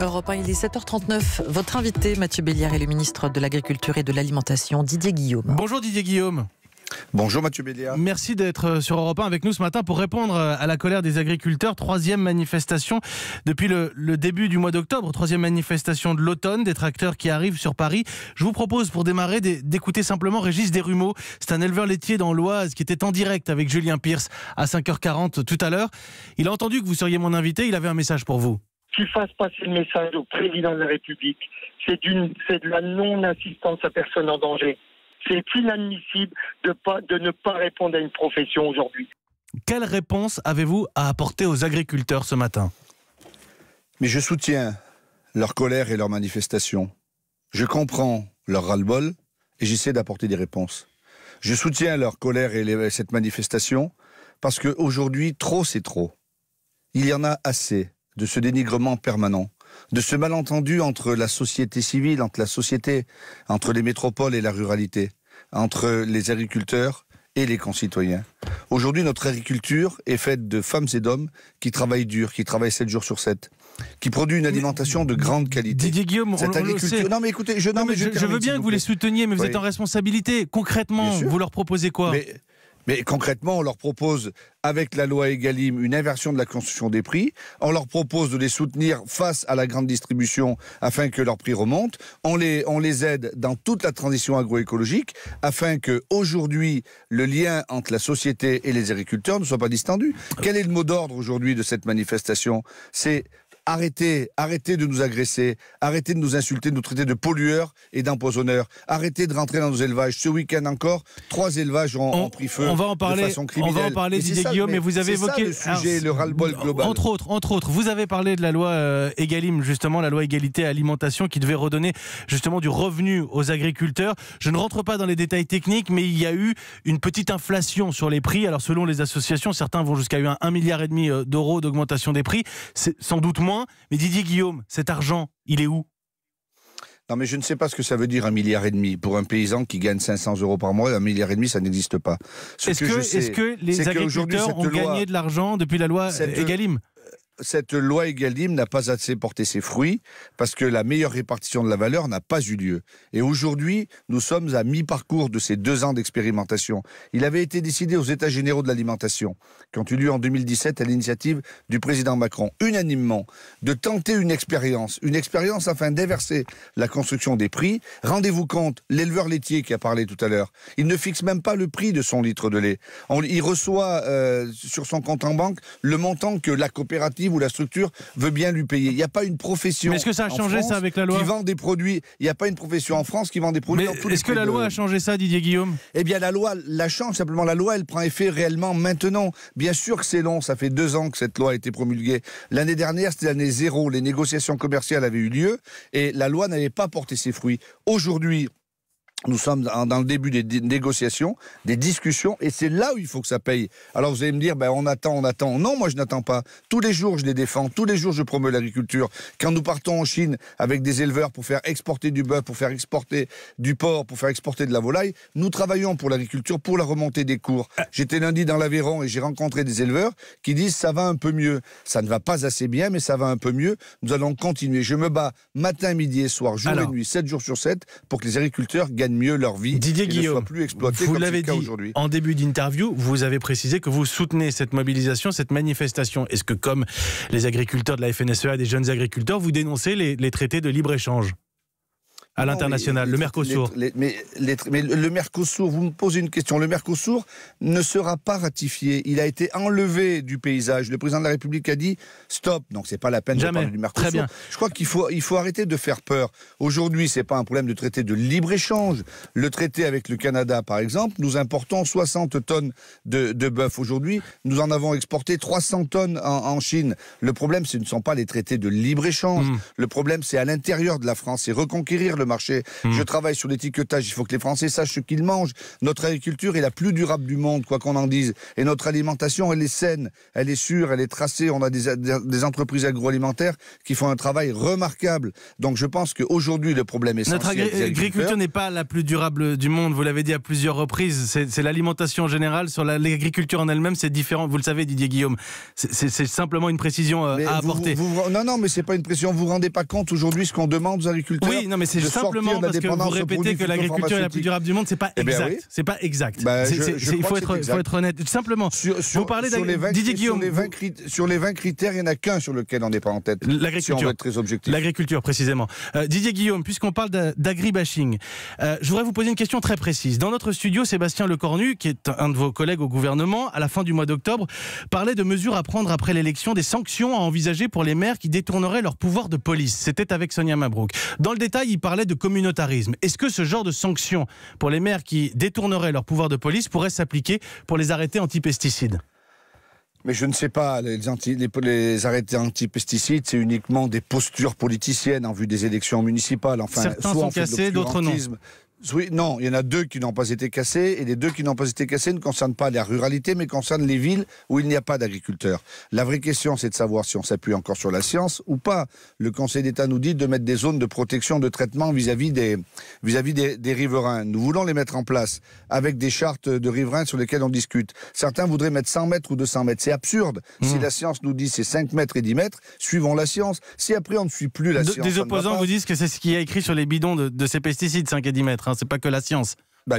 Europe 1, il est 7h39. Votre invité, Mathieu Béliard, est le ministre de l'Agriculture et de l'Alimentation, Didier Guillaume. Bonjour Didier Guillaume. Bonjour Mathieu Béliard. Merci d'être euh, sur Europe 1 avec nous ce matin pour répondre euh, à la colère des agriculteurs. Troisième manifestation depuis le, le début du mois d'octobre, troisième manifestation de l'automne, des tracteurs qui arrivent sur Paris. Je vous propose pour démarrer d'écouter simplement Régis Desrumeaux. C'est un éleveur laitier dans l'Oise qui était en direct avec Julien Pierce à 5h40 tout à l'heure. Il a entendu que vous seriez mon invité, il avait un message pour vous qui fasse passer le message au président de la République. C'est de la non-assistance à personne en danger. C'est inadmissible de, pas, de ne pas répondre à une profession aujourd'hui. Quelle réponse avez-vous à apporter aux agriculteurs ce matin Mais je soutiens leur colère et leur manifestation. Je comprends leur ras-le-bol et j'essaie d'apporter des réponses. Je soutiens leur colère et cette manifestation parce qu'aujourd'hui, trop c'est trop. Il y en a assez de ce dénigrement permanent, de ce malentendu entre la société civile, entre la société, entre les métropoles et la ruralité, entre les agriculteurs et les concitoyens. Aujourd'hui, notre agriculture est faite de femmes et d'hommes qui travaillent dur, qui travaillent 7 jours sur 7, qui produit une alimentation de grande qualité. Didier Guillaume, Cette agriculture... je, veux bien que vous, les souteniez, mais vous êtes en responsabilité. Concrètement, vous leur proposez quoi mais concrètement, on leur propose, avec la loi Egalim, une inversion de la construction des prix. On leur propose de les soutenir face à la grande distribution afin que leurs prix remontent. On les, on les aide dans toute la transition agroécologique afin que aujourd'hui le lien entre la société et les agriculteurs ne soit pas distendu. Quel est le mot d'ordre aujourd'hui de cette manifestation C'est Arrêtez, arrêtez de nous agresser, arrêtez de nous insulter, de nous traiter de pollueurs et d'empoisonneurs. Arrêtez de rentrer dans nos élevages. Ce week-end encore, trois élevages ont, pris feu on va en parler, de façon On va en parler, Didier Guillaume, mais, vous avez évoqué le sujet, ras-le-bol global. Entre autres, entre autres, vous avez parlé de la loi euh, Egalim, justement la loi égalité alimentation qui devait redonner justement du revenu aux agriculteurs. Je ne rentre pas dans les détails techniques, mais il y a eu une petite inflation sur les prix. Alors selon les associations, certains vont jusqu'à eu un milliard et demi euh, d'euros d'augmentation des prix. C'est sans doute moins mais Didier Guillaume, cet argent, il est où non, mais je ne sais pas ce que ça veut dire un milliard et demi. Pour un paysan qui gagne 500 euros par mois, un milliard et demi, ça n'existe pas. Est-ce que, les agriculteurs ont gagné de l'argent depuis la loi Egalim cette loi Egalim n'a pas assez porté ses fruits parce que la meilleure répartition de la valeur n'a pas eu lieu. Et aujourd'hui, nous sommes à mi-parcours de ces deux ans d'expérimentation. Il avait été décidé aux États généraux de l'alimentation, qui ont eu lieu en 2017 à l'initiative du président Macron, unanimement, de tenter une expérience, une expérience afin d'inverser la construction des prix. Rendez-vous compte, l'éleveur laitier qui a parlé tout à l'heure, il ne fixe même pas le prix de son litre de lait. il reçoit euh, sur son compte en banque le montant que la coopérative où la structure veut bien lui payer. Il n'y a pas une profession. est-ce que ça a changé ça avec la loi Qui vend des produits. Il n'y a pas une profession en France qui vend des produits. Est-ce que la loi a changé ça, Didier Guillaume Eh bien, la loi la change simplement. La loi, elle prend effet réellement maintenant. Bien sûr que c'est long. Ça fait deux ans que cette loi a été promulguée. L'année dernière, c'était l'année zéro. Les négociations commerciales avaient eu lieu et la loi n'avait pas porté ses fruits. Aujourd'hui, nous sommes dans le début des négociations, des discussions, et c'est là où il faut que ça paye. Alors vous allez me dire, ben, on attend, on attend. Non, moi je n'attends pas. Tous les jours, je les défends. Tous les jours, je promeus l'agriculture. Quand nous partons en Chine avec des éleveurs pour faire exporter du bœuf, pour faire exporter du porc, pour faire exporter de la volaille, nous travaillons pour l'agriculture, pour la remontée des cours. Euh. J'étais lundi dans l'Aveyron et j'ai rencontré des éleveurs qui disent, ça va un peu mieux. Ça ne va pas assez bien, mais ça va un peu mieux. Nous allons continuer. Je me bats matin, midi et soir, jour et nuit, 7 jours sur 7, pour que les agriculteurs gagnent mieux leur vie Didier Guillaume, ne soient plus exploités vous l'avez dit aujourd'hui. En début d'interview, vous avez précisé que vous soutenez cette mobilisation, cette manifestation. Est-ce que, comme les agriculteurs de la FNSEA, des jeunes agriculteurs, vous dénoncez les traités de libre-échange à l'international, le Mercosur. mais, mais, le Mercosur, vous me posez une question. Le Mercosur ne sera pas ratifié. Il a été enlevé du paysage. Le président de la République a dit stop. Donc c'est pas la peine de parler du Mercosur. Très bien. Je crois qu'il faut, il faut arrêter de faire peur. Aujourd'hui, c'est pas un problème de traité de libre échange. Le traité avec le Canada, par exemple, nous importons 60 tonnes de, de bœuf aujourd'hui. Nous en avons exporté 300 tonnes en, Chine. Le problème, ce ne sont pas les traités de libre échange. Hmm. Le problème, c'est à l'intérieur de la France. C'est reconquérir le marché. Hmm. Je travaille sur l'étiquetage. Il faut que les Français sachent ce qu'ils mangent. Notre agriculture est la plus durable du monde, quoi qu'on en dise. Et notre alimentation, elle est saine, elle est sûre, elle est tracée. On a des, entreprises agroalimentaires qui font un travail remarquable. Donc je pense qu'aujourd'hui, le problème est Notre agriculture n'est pas la plus durable du monde. Vous l'avez dit à plusieurs reprises. C'est l'alimentation en général. Sur l'agriculture en elle-même, c'est différent. Vous le savez, Didier Guillaume. C'est simplement une précision euh, à apporter. non, non, mais c'est pas une précision. Vous vous rendez pas compte aujourd'hui ce qu'on demande aux agriculteurs. Oui, non, mais c'est juste simplement parce que vous répétez que l'agriculture est la plus durable du monde, c'est pas eh ben exact. C'est pas exact. il faut, être honnête. Simplement, sur, vous parlez sur 20, critères, sur les 20 critères, il n'y en a qu'un sur lequel on n'est pas en tête. L'agriculture. très L'agriculture, précisément. Euh, Didier Guillaume, puisqu'on parle d'agribashing, euh, je voudrais vous poser une question très précise. Dans notre studio, Sébastien Lecornu, qui est un de vos collègues au gouvernement, à la fin du mois d'octobre, parlait de mesures à prendre après l'élection, des sanctions à envisager pour les maires qui détourneraient leur pouvoir de police. C'était avec Sonia Mabrouk. Dans le détail, il parlait de communautarisme. Est-ce que ce genre de sanctions pour les maires qui détourneraient leur pouvoir de police pourrait s'appliquer pour les arrêtés anti-pesticides mais je ne sais pas, les, arrêtés anti-pesticides, c'est uniquement des postures politiciennes en vue des élections municipales. Enfin, Certains sont cassés, d'autres non non, il y en a deux qui n'ont pas été cassés, et les deux qui n'ont pas été cassés ne concernent pas la ruralité, mais concernent les villes où il n'y a pas d'agriculteurs. La vraie question, c'est de savoir si on s'appuie encore sur la science ou pas. Le Conseil d'État nous dit de mettre des zones de protection, de traitement vis-à-vis des, vis-à-vis des, riverains. Nous voulons les mettre en place avec des chartes de riverains sur lesquelles on discute. Certains voudraient mettre 100 mètres ou 200 mètres. C'est absurde. Si hmm. la science nous dit c'est 5 mètres et 10 mètres, suivons la science. Si après on ne suit plus la science. Des opposants vous disent que c'est ce qui est écrit sur les bidons de ces pesticides, 5 et 10 mètres. Hein, c'est pas que la science. Bah,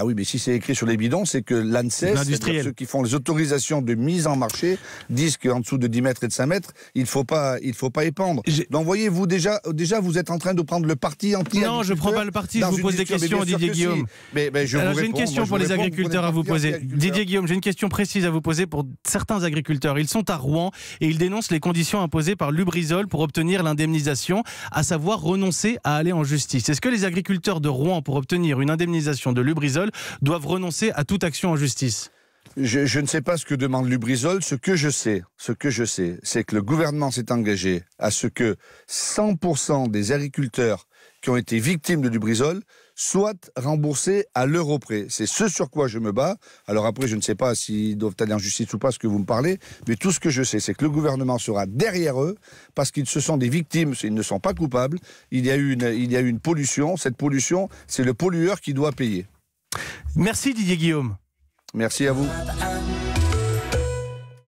ah oui, mais si c'est écrit sur les bidons, c'est que l'ANSES, ceux qui font les autorisations de mise en marché, disent qu'en dessous de 10 mètres et de 5 mètres, il ne faut, pas, faut pas épandre. Donc voyez-vous, déjà, déjà, vous êtes en train de prendre le parti anti Non, je ne prends pas le parti, je vous pose des questions, Didier Guillaume. j'ai une question pour les agriculteurs à vous poser. Didier Guillaume, j'ai une question précise à vous poser pour certains agriculteurs. Ils sont à Rouen et ils dénoncent les conditions imposées par Lubrizol pour obtenir l'indemnisation, à savoir renoncer à aller en justice. Est-ce que les agriculteurs de Rouen, pour obtenir une indemnisation de Lubrizol, doivent renoncer à toute action en justice je, ne sais pas ce que demande Lubrizol. Ce que je sais, ce que je sais, c'est que le gouvernement s'est engagé à ce que 100% des agriculteurs qui ont été victimes de Lubrizol soient remboursés à l'euro près. C'est ce sur quoi je me bats. Alors après, je ne sais pas s'ils doivent aller en justice ou pas, ce que vous me parlez, mais tout ce que je sais, c'est que le gouvernement sera derrière eux parce qu'ils se sont des victimes, ils ne sont pas coupables. Il a il y a eu une pollution. Cette pollution, c'est le pollueur qui doit payer. Merci Didier Guillaume. Merci à vous.